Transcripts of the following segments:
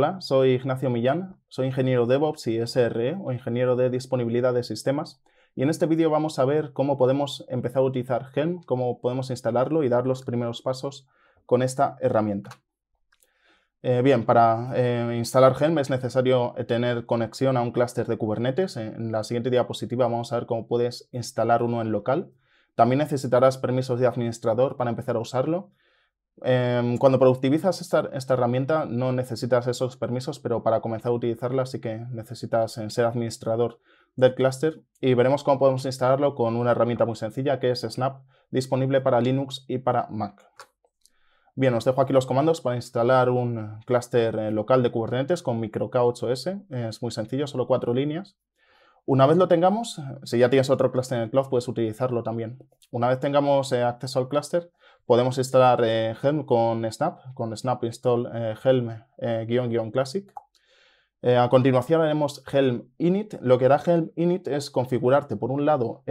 Hola, soy Ignacio Millán, soy ingeniero DevOps y SRE o ingeniero de disponibilidad de sistemas y en este vídeo vamos a ver cómo podemos empezar a utilizar Helm, cómo podemos instalarlo y dar los primeros pasos con esta herramienta. Eh, bien, para eh, instalar Helm es necesario tener conexión a un clúster de Kubernetes. En la siguiente diapositiva vamos a ver cómo puedes instalar uno en local. También necesitarás permisos de administrador para empezar a usarlo Em, cuando productivizas esta, herramienta no necesitas esos permisos, pero para comenzar a utilizarla sí que necesitas eh, ser administrador del clúster y veremos cómo podemos instalarlo con una herramienta muy sencilla que es Snap, disponible para Linux y para Mac. Bien, os dejo aquí los comandos para instalar un clúster eh, local de Kubernetes con MicroK8S. Es muy sencillo, solo cuatro líneas. Una vez lo tengamos, si ya tienes otro clúster en el cloud, puedes utilizarlo también. Una vez tengamos eh, acceso al clúster, Podemos instalar eh, Helm con Snap, con Snap install eh, Helm-classic. Eh, a continuación haremos Helm init. Lo que hará Helm init es configurarte, por un lado,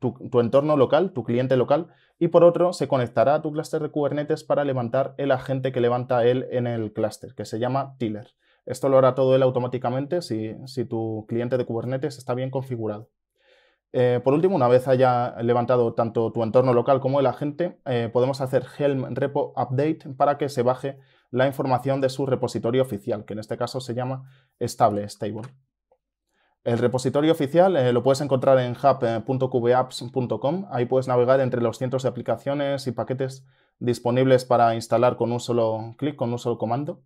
tu, entorno local, tu cliente local, y por otro, se conectará a tu clúster de Kubernetes para levantar el agente que levanta él en el clúster, que se llama Tiller. Esto lo hará todo él automáticamente si, si tu cliente de Kubernetes está bien configurado. Eh, por último, una vez haya levantado tanto tu entorno local como el agente, eh, podemos hacer Helm Repo Update para que se baje la información de su repositorio oficial, que en este caso se llama Stable Stable. El repositorio oficial eh, lo puedes encontrar en hub.qvapps.com, Ahí puedes navegar entre los cientos de aplicaciones y paquetes disponibles para instalar con un solo clic, con un solo comando.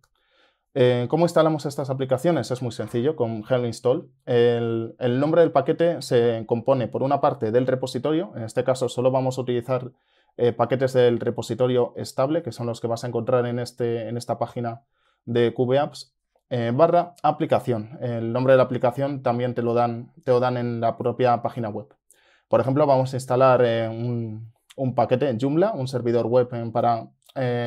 Eh, ¿Cómo instalamos estas aplicaciones? Es muy sencillo, con Helm Install. El, nombre del paquete se compone por una parte del repositorio, en este caso solo vamos a utilizar eh, paquetes del repositorio estable, que son los que vas a encontrar en, este, en esta página de kubapps eh, barra aplicación. El nombre de la aplicación también te lo, dan, te dan en la propia página web. Por ejemplo, vamos a instalar un, paquete en Joomla, un servidor web para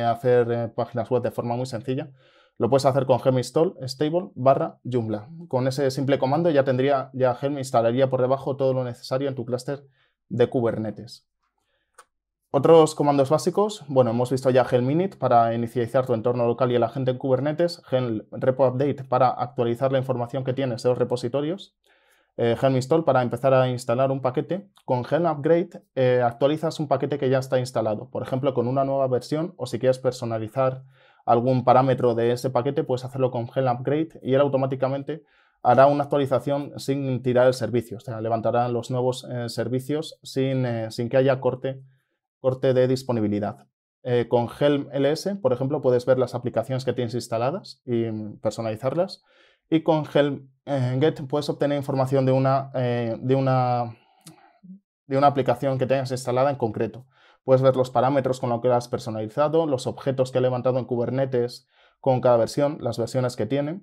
hacer páginas web de forma muy sencilla lo puedes hacer con Helm install stable barra Joomla. Con ese simple comando ya tendría, ya Helm instalaría por debajo todo lo necesario en tu clúster de Kubernetes. Otros comandos básicos, bueno, hemos visto ya Helm init para inicializar tu entorno local y el agente en Kubernetes, Helm repo update para actualizar la información que tienes de los repositorios, eh, Helm install para empezar a instalar un paquete. Con Helm upgrade eh, actualizas un paquete que ya está instalado, por ejemplo, con una nueva versión o si quieres personalizar algún parámetro de ese paquete, puedes hacerlo con Helm Upgrade y él automáticamente hará una actualización sin tirar el servicio, o sea, levantará los nuevos eh, servicios eh, sin, que haya corte, corte de disponibilidad. Eh, con Helm LS, por ejemplo, puedes ver las aplicaciones que tienes instaladas y mm, personalizarlas. Y con Helm Get puedes obtener información de, una, de una aplicación que tengas instalada en concreto. Puedes ver los parámetros con los que lo has personalizado, los objetos que ha levantado en Kubernetes con cada versión, las versiones que tiene,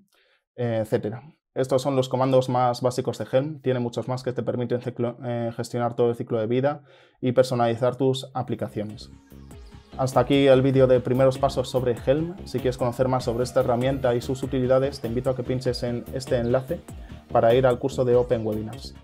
eh, etc. Estos son los comandos más básicos de Helm. Tiene muchos más que te permiten eh, gestionar todo el ciclo de vida y personalizar tus aplicaciones. Hasta aquí el vídeo de primeros pasos sobre Helm. Si quieres conocer más sobre esta herramienta y sus utilidades, te invito a que pinches en este enlace para ir al curso de Open Webinars.